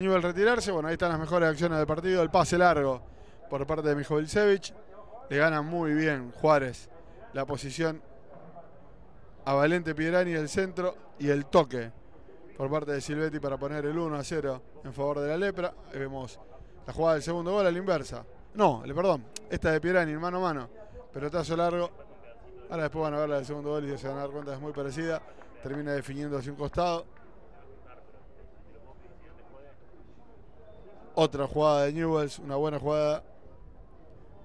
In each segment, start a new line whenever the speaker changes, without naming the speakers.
nivel retirarse, bueno, ahí están las mejores acciones del partido. El pase largo por parte de Vilcevic, Le gana muy bien Juárez la posición a Valente Piedrani el centro y el toque por parte de Silvetti para poner el 1 a 0 en favor de la Lepra. Ahí vemos la jugada del segundo gol a la inversa. No, perdón, esta de Piedrani, mano a mano. Pelotazo largo. Ahora después van a ver la del segundo gol y se van a dar cuenta es muy parecida. Termina definiendo hacia un costado. Otra jugada de Newells, una buena jugada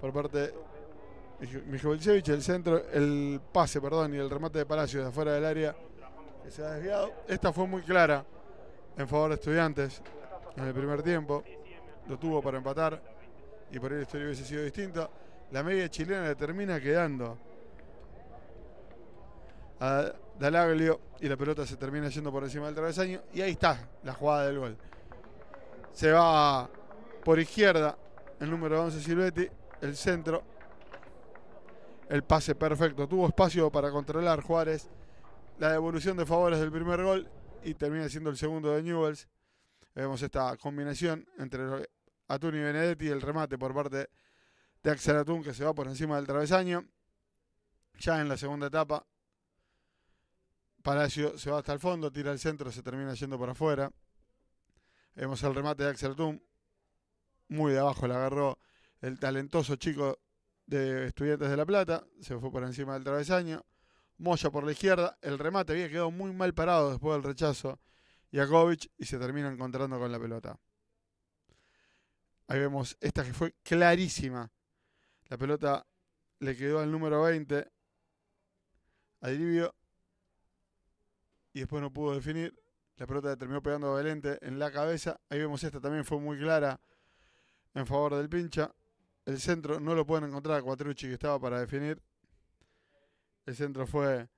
por parte de el centro, el pase, perdón, y el remate de Palacios de afuera del área que se ha desviado. Esta fue muy clara en favor de Estudiantes en el primer tiempo. Lo tuvo para empatar y por ahí la historia hubiese sido distinta. La media chilena le termina quedando a Dalaglio y la pelota se termina yendo por encima del travesaño. Y ahí está la jugada del gol. Se va por izquierda el número 11 Silvetti, el centro. El pase perfecto. Tuvo espacio para controlar Juárez. La devolución de favores del primer gol y termina siendo el segundo de Newells. Vemos esta combinación entre Atún y Benedetti y el remate por parte de Axel Atún que se va por encima del travesaño. Ya en la segunda etapa, Palacio se va hasta el fondo, tira al centro, se termina yendo para afuera. Vemos el remate de Axel Tum. Muy de abajo la agarró el talentoso chico de Estudiantes de La Plata. Se fue por encima del travesaño. Moya por la izquierda. El remate había quedado muy mal parado después del rechazo. Jakovic y se termina encontrando con la pelota. Ahí vemos esta que fue clarísima. La pelota le quedó al número 20, a y después no pudo definir. La pelota terminó pegando a Valente en la cabeza. Ahí vemos esta también fue muy clara en favor del pincha. El centro no lo pueden encontrar a Cuatrucci que estaba para definir. El centro fue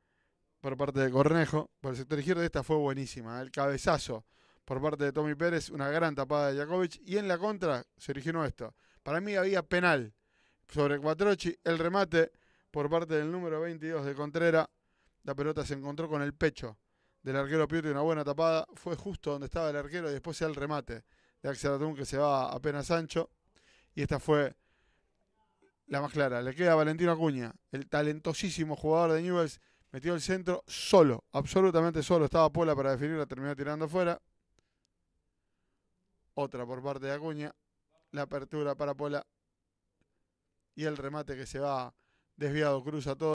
por parte de Cornejo. Por el sector izquierdo esta fue buenísima. ¿eh? El cabezazo por parte de Tommy Pérez, una gran tapada de Jakovic. Y en la contra se originó esto. Para mí había penal sobre Cuatrocci, El remate por parte del número 22 de Contreras. La pelota se encontró con el pecho del arquero y una buena tapada, fue justo donde estaba el arquero y después el remate de Axel Atún que se va apenas ancho. Y esta fue la más clara. Le queda a Valentino Acuña, el talentosísimo jugador de Newells, metió el centro solo, absolutamente solo. Estaba Pola para definirla, terminó tirando afuera. Otra por parte de Acuña, la apertura para Pola y el remate que se va desviado, cruza todo.